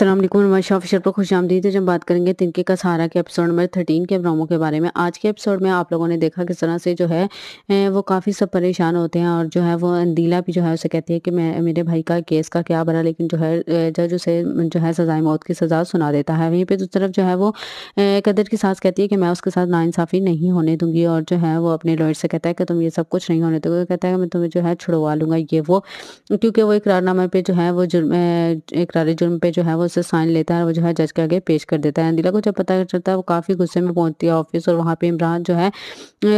Aslam नमाशा officer पर खुश आमदी जब बात करेंगे तिनके का सहारा के एपिसोड नंबर थर्टीन के ड्रामों के बारे में आज के एपिसोड में आप लोगों ने देखा किस तरह से जो है वो काफ़ी सब परेशान होते हैं और जो है वो अंदीला भी जो है उसे कहती है कि मैं मेरे भाई का केस का क्या बना लेकिन जो है जज उसे जो है सजाए मौत की सज़ा सुना देता है वहीं पर दूसरी तरफ जो है वो कदर की सास कहती है कि मैं उसके साथ नाइंसाफ़ी नहीं होने दूँगी और जो है वो अपने लॉयर से कहता है कि तुम ये सब कुछ नहीं होने दोगे कहता है मैं तुम्हें जो है छुड़वा लूँगा ये वो क्योंकि वो इकरारनामे पर जो है वो जुर्म इकरार जुर्म पर जो है वो उसे साइन लेता है और जो है जज के आगे पेश कर देता है अंदिला को जब पता चलता है वो काफ़ी गुस्से में पहुंचती है ऑफिस और वहाँ पे इमरान जो है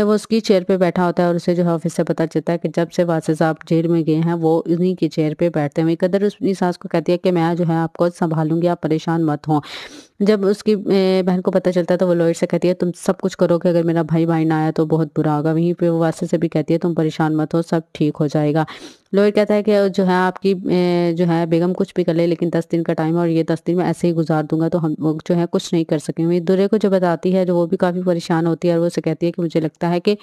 वो उसकी चेयर पे बैठा होता है और उसे जो है ऑफिस से पता चलता है कि जब से वासी साहब जेल में गए हैं वो उन्हीं की चेयर पर बैठते हैं कदर उसकी सास को कहती है कि मैं जो है आपको संभालूंगी आप परेशान मत हों जब उसकी बहन को पता चलता है तो वो लॉयर से कहती है तुम सब कुछ करोगे अगर मेरा भाई भाई ना आया तो बहुत बुरा होगा वहीं पे वो वास्ते से भी कहती है तुम परेशान मत हो सब ठीक हो जाएगा लॉयर कहता है कि जो है आपकी जो है बेगम कुछ भी कर ले लेकिन दस दिन का टाइम है और ये दस दिन में ऐसे ही गुजार दूंगा तो हम जो है कुछ नहीं कर सकेंगे दुरे को जो बताती है जो वो भी काफ़ी परेशान होती है और वो उसे कहती है कि मुझे लगता है कि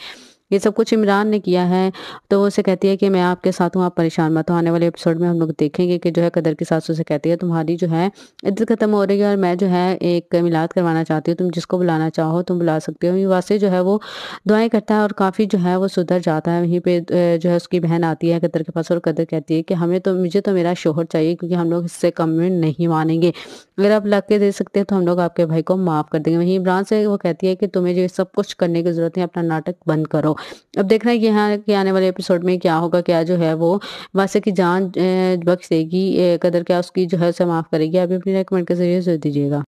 ये सब कुछ इमरान ने किया है तो वो उसे कहती है कि मैं आपके साथ हूँ आप परेशान मत हो आने वाले एपिसोड में हम लोग देखेंगे कि जो है कदर की सास उसे कहती है तुम्हारी जो है इज्जत खत्म हो रही है और मैं जो है एक मिलाद करवाना चाहती हूँ तुम जिसको बुलाना चाहो तुम बुला सकते हो वास्ते जो है वो दुआएं करता है और काफ़ी जो है वो सुधर जाता है वहीं पर जो है उसकी बहन आती है कदर के पास और कदर कहती है कि हमें तो मुझे तो मेरा शोहर चाहिए क्योंकि हम लोग इससे कम में नहीं मानेंगे अगर आप लग के दे सकते हैं तो हम लोग आपके भाई को माफ़ कर देंगे वहीं इमरान से वो कहती है कि तुम्हें जो सब कुछ करने की ज़रूरत है अपना नाटक बंद करो अब देखना है कि यहाँ के आने वाले एपिसोड में क्या होगा क्या जो है वो वासे की जान बख्श देगी कदर क्या उसकी जो है उसे माफ़ करेगी आप अपनी रिकमेंड के जरिए जरूर दीजिएगा